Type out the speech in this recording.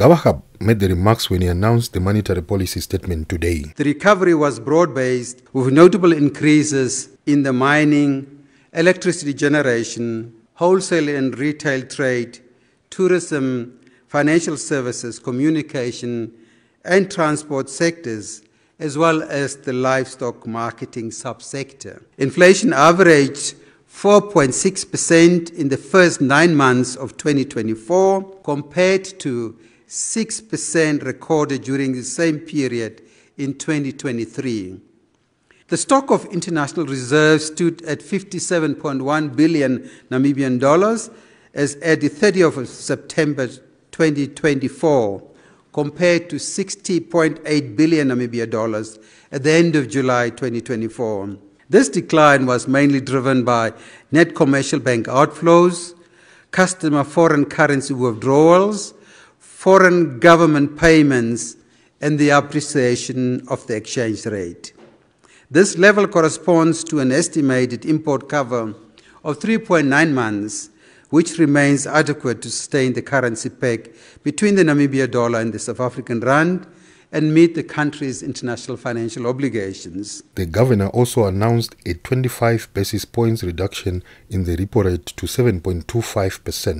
Gawahab made the remarks when he announced the monetary policy statement today. The recovery was broad-based with notable increases in the mining, electricity generation, wholesale and retail trade, tourism, financial services, communication, and transport sectors, as well as the livestock marketing subsector. Inflation averaged 4.6% in the first nine months of 2024 compared to 6% recorded during the same period in 2023. The stock of international reserves stood at 57.1 billion Namibian dollars as at the 30th of September 2024, compared to 60.8 billion Namibian dollars at the end of July 2024. This decline was mainly driven by net commercial bank outflows, customer foreign currency withdrawals, foreign government payments, and the appreciation of the exchange rate. This level corresponds to an estimated import cover of 3.9 months, which remains adequate to sustain the currency peg between the Namibia dollar and the South African rand and meet the country's international financial obligations. The governor also announced a 25 basis points reduction in the repo rate to 7.25%.